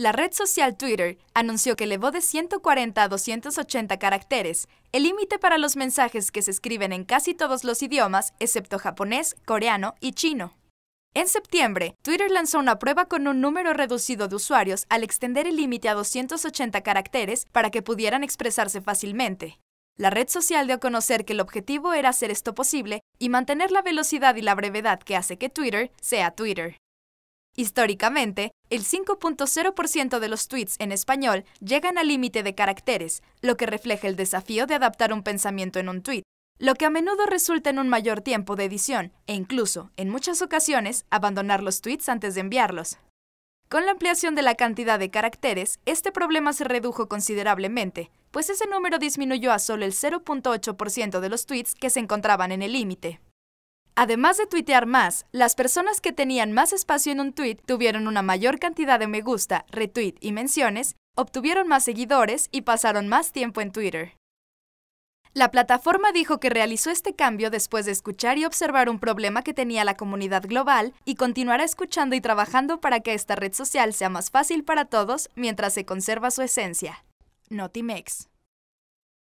La red social Twitter anunció que elevó de 140 a 280 caracteres el límite para los mensajes que se escriben en casi todos los idiomas, excepto japonés, coreano y chino. En septiembre, Twitter lanzó una prueba con un número reducido de usuarios al extender el límite a 280 caracteres para que pudieran expresarse fácilmente. La red social dio a conocer que el objetivo era hacer esto posible y mantener la velocidad y la brevedad que hace que Twitter sea Twitter. Históricamente, el 5.0% de los tweets en español llegan al límite de caracteres, lo que refleja el desafío de adaptar un pensamiento en un tweet, lo que a menudo resulta en un mayor tiempo de edición e incluso, en muchas ocasiones, abandonar los tweets antes de enviarlos. Con la ampliación de la cantidad de caracteres, este problema se redujo considerablemente, pues ese número disminuyó a solo el 0.8% de los tweets que se encontraban en el límite. Además de tuitear más, las personas que tenían más espacio en un tuit tuvieron una mayor cantidad de me gusta, retweet y menciones, obtuvieron más seguidores y pasaron más tiempo en Twitter. La plataforma dijo que realizó este cambio después de escuchar y observar un problema que tenía la comunidad global y continuará escuchando y trabajando para que esta red social sea más fácil para todos mientras se conserva su esencia. Notimex.